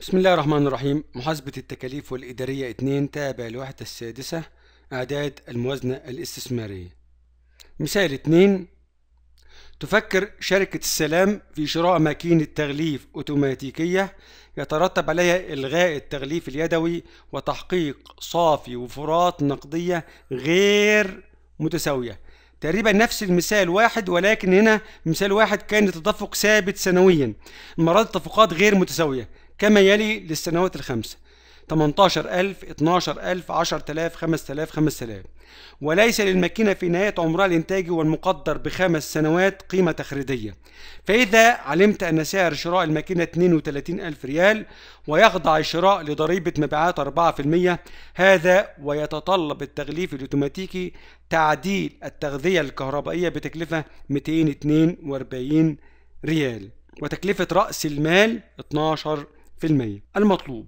بسم الله الرحمن الرحيم محاسبة التكاليف والإدارية 2 تابع لوحدة السادسة أعداد الموازنة الاستثمارية مثال 2 تفكر شركة السلام في شراء ماكينة تغليف أوتوماتيكية يترتب عليها إلغاء التغليف اليدوي وتحقيق صافي وفرات نقدية غير متساوية تقريبا نفس المثال واحد ولكن هنا مثال واحد كان التدفق ثابت سنويا المرات التدفقات غير متساوية كما يلي للسنوات الخمسة 18000 12000 10000 5000 5000 وليس للماكينة في نهاية عمرها الإنتاجي والمقدر بخمس سنوات قيمة تخريدية فإذا علمت أن سعر شراء الماكينة 32000 ريال ويخضع الشراء لضريبة مبيعات 4% هذا ويتطلب التغليف الأوتوماتيكي تعديل التغذية الكهربائية بتكلفة 242 ريال وتكلفة رأس المال 12 المطلوب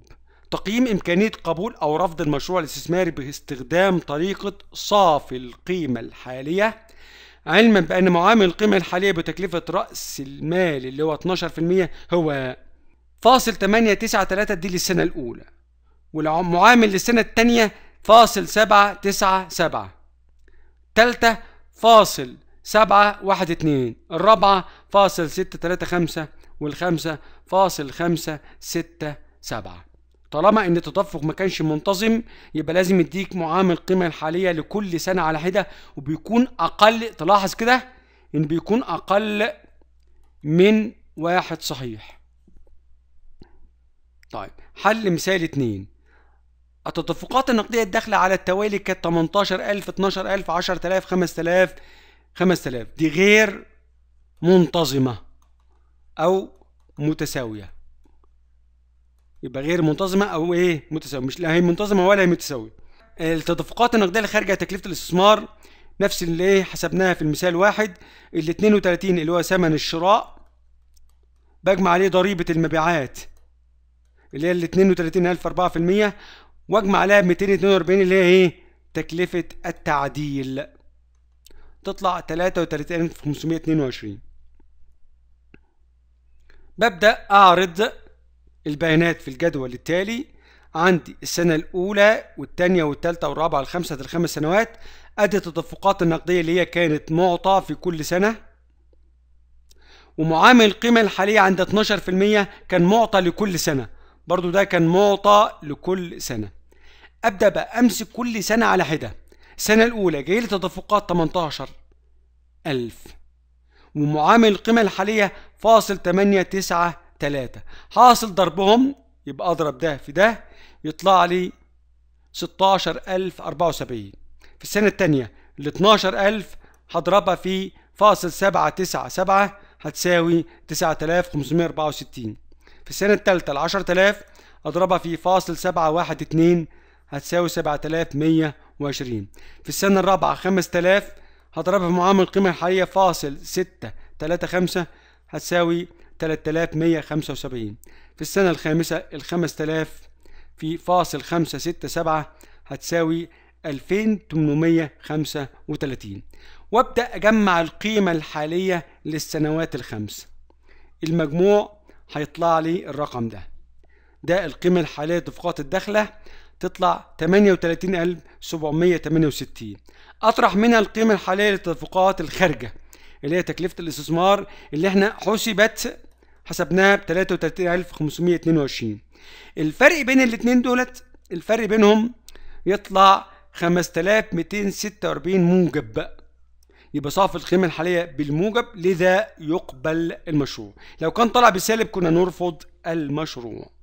تقييم إمكانية قبول أو رفض المشروع الاستثماري باستخدام طريقة صافي القيمة الحالية علما بأن معامل القيمة الحالية بتكلفة رأس المال اللي هو 12% هو فاصل 893 دي للسنة الأولى والمعامل للسنة الثانية فاصل 797 تالتة فاصل 712 الرابعة فاصل 635 والخمسة فاصل خمسة ستة سبعة طالما ان التدفق ما كانش منتظم يبقى لازم يديك معامل القيمه الحاليه لكل سنه على حده وبيكون اقل تلاحظ كده ان بيكون اقل من واحد صحيح طيب حل مثال اتنين التدفقات النقديه الداخله على التوالي كانت 18000 12000 10000 5000 5000 دي غير منتظمه او متساويه يبقى غير منتظمه او ايه متساويه مش لا هي منتظمه ولا هي متساويه التدفقات النقديه الخارجه تكلفه الاستثمار نفس اللي ايه حسبناها في المثال واحد ال 32 اللي هو ثمن الشراء بجمع عليه ضريبه المبيعات اللي هي ال 32000 4% واجمع عليها 242 اللي هي ايه تكلفه التعديل تطلع 33522 ببدأ أعرض البيانات في الجدول التالي عندي السنة الأولى والتانية والتالتة والرابعة والخامسة الخمس سنوات أدي التدفقات النقدية اللي هي كانت معطى في كل سنة ومعامل القيمة الحالية عند 12% كان معطى لكل سنة برضو ده كان معطى لكل سنة أبدأ بقى أمسك كل سنة على حدة السنة الأولى جاي لي تدفقات 18 ألف ومعامل القيمة الحالية فاصل تمانية تسعة تلاتة حاصل ضربهم يبقى أضرب ده في ده يطلع لي ستاشر ألف أربعة وسبعين في السنة التانية الاتناشر ألف هضربها في فاصل سبعة تسعة سبعة هتساوي تسعة آلاف خمسمية أربعة وستين في السنة التالتة العشرة آلاف أضربها في فاصل سبعة واحد اتنين هتساوي سبعة آلاف مية وعشرين في السنة الرابعة خمس آلاف هضربها في معامل القيمة الحالية فاصل ستة تلاتة خمسة هتساوي تلات تلاف مية خمسة وسبعين في السنة الخامسة الخمس تلاف في فاصل خمسة ستة سبعة هتساوي ألفين تمنمية خمسة وتلاتين وابدأ أجمع القيمة الحالية للسنوات الخمس المجموع هيطلع لي الرقم ده ده القيمة الحالية لتفقات الدخلة تطلع 38768 اطرح منها القيمة الحالية للتدفقات الخارجة اللي هي تكلفة الاستثمار اللي احنا حسبت حسبناها ب 33522 الفرق بين الاتنين دولت الفرق بينهم يطلع 5246 موجب يبقى صافي القيمة الحالية بالموجب لذا يقبل المشروع لو كان طلع بسالب كنا نرفض المشروع